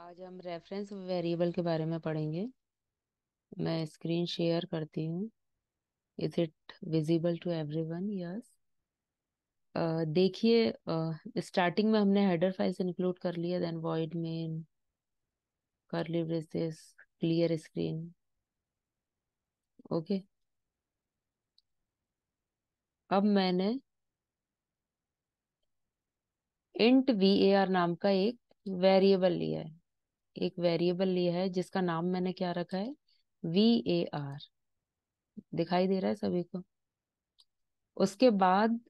आज हम reference variable के बारे में पढ़ेंगे मैं स्क्रीन शेयर करती हूँ is it visible to everyone yes देखिए स्टार्टिंग में हमने हेडर फाइल्स इंक्लूड कर लिया then void main curly braces clear screen okay अब मैंने इंट वी ए आर नाम का एक वेरिएबल लिया है एक वेरिएबल लिया है जिसका नाम मैंने क्या रखा है वी ए आर दिखाई दे रहा है सभी को उसके बाद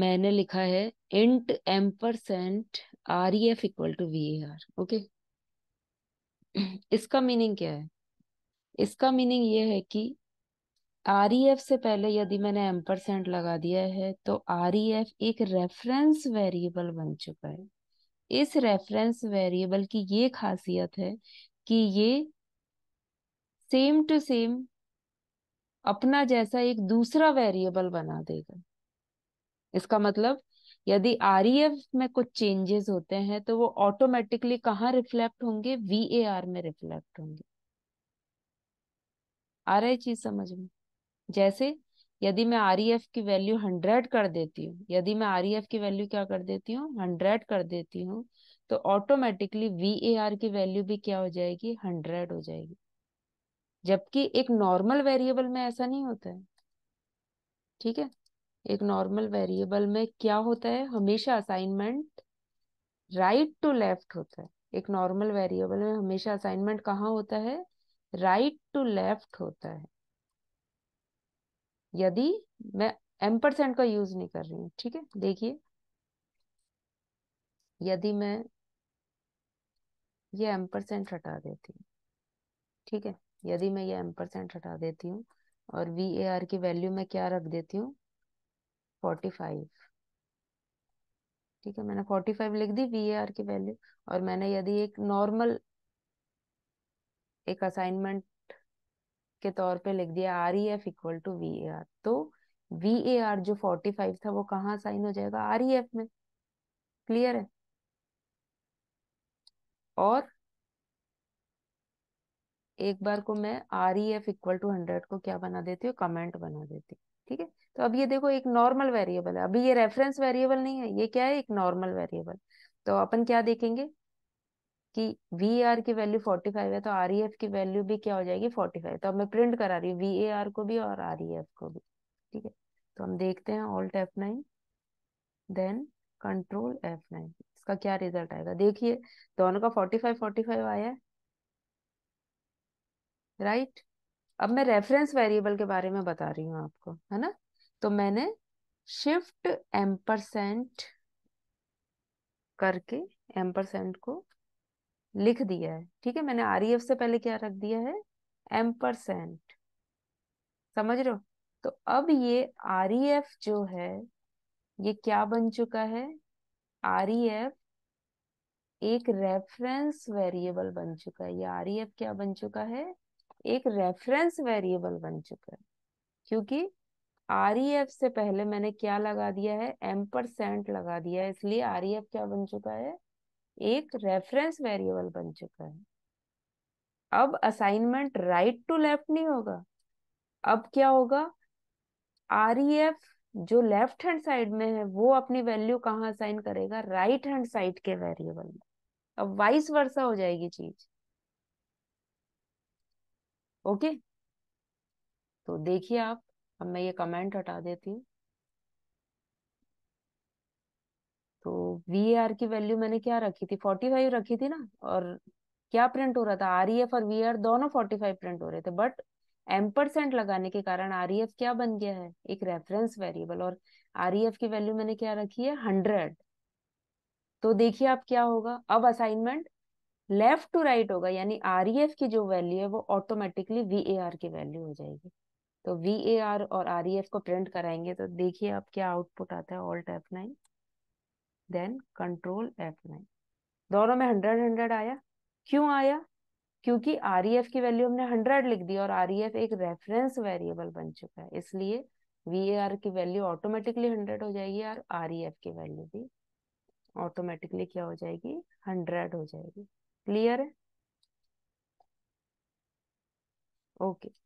मैंने लिखा है int ampersand R E F equal to V A R okay इसका मीनिंग क्या है इसका मीनिंग ये है कि आर ई एफ से पहले यदि मैंने एम परसेंट लगा दिया है तो आर ई एफ एक रेफरेंस वेरिएबल बन चुका है इस रेफरेंस वेरिएबल की ये खासियत है कि ये सेम टू सेम अपना जैसा एक दूसरा वेरिएबल बना देगा इसका मतलब यदि आर e में कुछ चेंजेस होते हैं तो वो ऑटोमेटिकली कहाँ रिफ्लेक्ट होंगे वी में रिफ्लेक्ट होंगे आ रही चीज समझ में जैसे यदि मैं आर e की वैल्यू हंड्रेड कर देती हूँ यदि मैं आर e की वैल्यू क्या कर देती हूँ हंड्रेड कर देती हूँ तो ऑटोमेटिकली वी की वैल्यू भी क्या हो जाएगी हंड्रेड हो जाएगी जबकि एक नॉर्मल वेरिएबल में ऐसा नहीं होता है ठीक है एक नॉर्मल वेरिएबल में क्या होता है हमेशा असाइनमेंट राइट टू लेफ्ट होता है एक नॉर्मल वेरिएबल में हमेशा असाइनमेंट कहाँ होता है राइट टू लेफ्ट होता है यदि मैं एम परसेंट का यूज नहीं कर रही हूँ ठीक है देखिए यदि मैं ये एम परसेंट हटा देती हूँ ठीक है यदि मैं ये एम परसेंट हटा देती हूँ और वी ए आर की वैल्यू मैं क्या रख देती हूँ फोर्टी फाइव ठीक है मैंने फोर्टी फाइव लिख दी वी ए आर की वैल्यू और मैंने यदि एक नॉर्मल एक असाइनमेंट के तौर पे लिख दिया R E F equal to V A R तो वी ए आर जो फोर्टी फाइव था वो कहाँ साइन हो जाएगा आर ई एफ में क्लियर है और एक बार को मैं R E F equal to hundred को क्या बना देती हूँ कमेंट बना देती हूँ ठीक है तो अब ये देखो एक नॉर्मल वेरिएबल है अभी ये रेफरेंस वेरिएबल नहीं है ये क्या है एक नॉर्मल वेरिएबल तो अपन क्या देखेंगे कि वी आर की वैल्यू फोर्टी फाइव है तो आर ई एफ की वैल्यू भी क्या हो जाएगी फोर्टी फाइव तो अब मैं प्रिंट करा रही हूँ वी ए आर को भी और आर ई एफ को भी ठीक है तो हम देखते हैं alt F nine then control F nine इसका क्या रिजल्ट आएगा देखिए दोनों का फोर्टी फाइव फोर्टी फाइव आया है राइट right? अब मैं रेफरेंस वेरिएबल के बारे में बता रही हूँ आपको है ना तो मैंने शिफ्ट एम परसेंट करके एम परसेंट को लिख दिया है ठीक है मैंने एफ e से पहले क्या रख दिया है एम परसेंट समझ रहे हो तो अब ये एफ e जो है ये क्या बन चुका है एफ e एक रेफरेंस वेरिएबल बन चुका है ये एफ क्या बन चुका है एक रेफरेंस वेरिएबल बन चुका है क्योंकि एफ से पहले मैंने क्या लगा दिया है एम परसेंट लगा दिया है इसलिए एफ क्या बन चुका है एक रेफरेंस वेरिएबल बन चुका है अब असाइनमेंट राइट टू लेफ्ट नहीं होगा अब क्या होगा आर e जो लेफ्ट हैंड साइड में है वो अपनी वैल्यू कहाँ असाइन करेगा राइट हैंड साइड के वेरिएबल में अब वाइस वर्षा हो जाएगी चीज ओके तो देखिए आप अब मैं ये कमेंट हटा देती हूँ तो वी आर की वैल्यू मैंने क्या रखी थी फोर्टी फाइव रखी थी ना और क्या प्रिंट हो रहा था एफ e और आर दोनों फोर्टी फाइव प्रिंट हो रहे थे बट एम परसेंट लगाने के कारण एफ e क्या बन गया है एक रेफरेंस वेरिएबल और एफ e की वैल्यू मैंने क्या रखी है हंड्रेड तो देखिए आप क्या होगा अब असाइनमेंट लेफ्ट टू राइट होगा यानी एफ की जो वैल्यू है वो ऑटोमेटिकली वी ए आर की वैल्यू हो जाएगी तो वी ए आर और एफ को प्रिंट कराएंगे तो देखिए आप क्या आउटपुट आता है alt F nine then control F nine दोनों में हंड्रेड हंड्रेड आया क्यों आया क्योंकि आर ई एफ की वैल्यू हमने हंड्रेड लिख दी और आर ई एफ एक रेफरेंस वेरिएबल बन चुका है इसलिए वी ए आर की वैल्यू ऑटोमेटिकली हंड्रेड हो जाएगी और आर ई एफ की वैल्यू भी ऑटोमेटिकली क्या हो जाएगी हंड्रेड हो जाएगी क्लियर है ओके okay.